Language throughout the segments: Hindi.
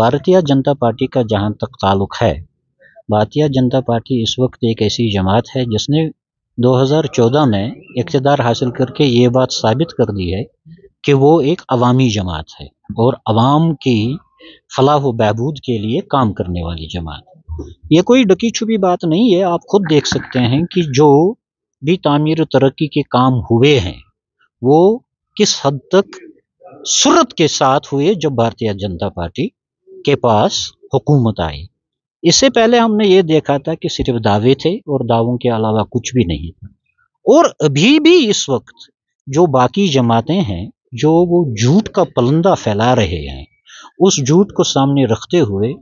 भारतीय जनता पार्टी का जहाँ तक ताल्लुक है भारतीय जनता पार्टी इस वक्त एक ऐसी जमात है जिसने 2014 में इकतदार हासिल करके ये बात साबित कर दी है कि वो एक अवामी जमात है और अवाम की फलाह व बहबूद के लिए काम करने वाली जमात ये कोई डकी छुपी बात नहीं है आप खुद देख सकते हैं कि जो भी तामीर तरक्की के काम हुए हैं वो किस हद तक सुरत के साथ हुए जब भारतीय जनता पार्टी के पास हुकूमत आई इससे पहले हमने ये देखा था कि सिर्फ दावे थे और दावों के अलावा कुछ भी नहीं था और अभी भी इस वक्त जो बाकी जमातें हैं जो वो झूठ का पलंदा फैला रहे हैं उस झूठ को सामने रखते हुए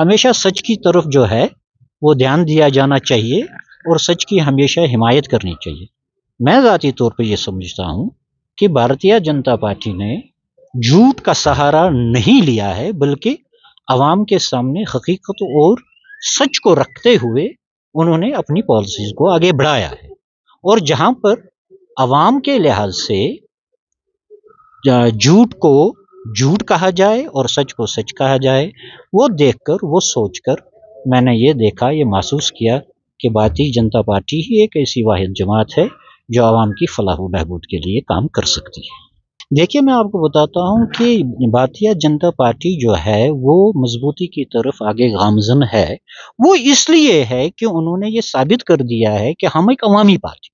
हमेशा सच की तरफ जो है वो ध्यान दिया जाना चाहिए और सच की हमेशा हिमायत करनी चाहिए मैं ज़ाती तौर पर यह समझता हूँ कि भारतीय जनता पार्टी ने झूठ का सहारा नहीं लिया है बल्कि आवाम के सामने हकीकत और सच को रखते हुए उन्होंने अपनी पॉलिसीज़ को आगे बढ़ाया है और जहां पर आवाम के लिहाज से झूठ को झूठ कहा जाए और सच को सच कहा जाए वो देखकर वो सोचकर मैंने ये देखा ये महसूस किया कि भारतीय जनता पार्टी ही एक ऐसी वाद जमात है जो आवाम की फलाह बहबूद के लिए काम कर सकती है देखिए मैं आपको बताता हूँ कि भारतीय जनता पार्टी जो है वो मजबूती की तरफ आगे गामजन है वो इसलिए है कि उन्होंने ये साबित कर दिया है कि हम एक अवामी पार्टी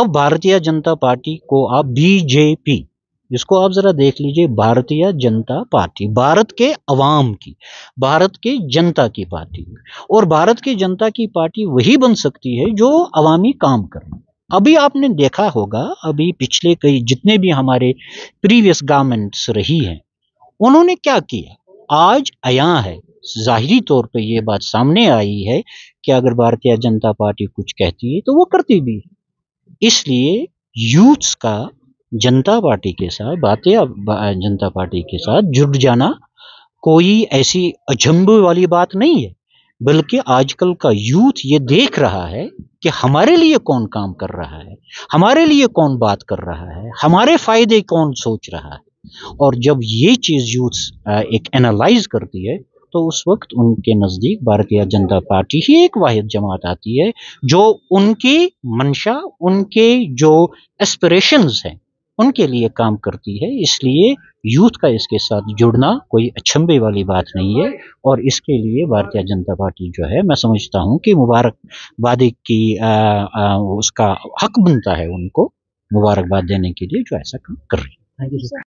अब भारतीय जनता पार्टी को आप बीजेपी जिसको आप जरा देख लीजिए भारतीय जनता पार्टी भारत के अवाम की भारत के जनता की पार्टी और भारत की जनता की पार्टी वही बन सकती है जो अवामी काम करना अभी आपने देखा होगा अभी पिछले कई जितने भी हमारे प्रीवियस गवर्नमेंट्स रही हैं उन्होंने क्या किया आज अया है ज़ाहरी तौर पे ये बात सामने आई है कि अगर भारतीय जनता पार्टी कुछ कहती है तो वो करती भी है इसलिए यूथ्स का जनता पार्टी के साथ भारतीय जनता पार्टी के साथ जुट जाना कोई ऐसी अजंब वाली बात नहीं है बल्कि आजकल का यूथ ये देख रहा है कि हमारे लिए कौन काम कर रहा है हमारे लिए कौन बात कर रहा है हमारे फायदे कौन सोच रहा है और जब ये चीज़ यूथ एक एनालाइज करती है तो उस वक्त उनके नज़दीक भारतीय जनता पार्टी ही एक वाहिद जमात आती है जो उनकी मंशा उनके जो एस्पिरेशंस हैं उनके लिए काम करती है इसलिए यूथ का इसके साथ जुड़ना कोई अचंभे वाली बात नहीं है और इसके लिए भारतीय जनता पार्टी जो है मैं समझता हूँ कि मुबारकबादी की आ, आ, उसका हक बनता है उनको मुबारकबाद देने के लिए जो ऐसा काम कर रही है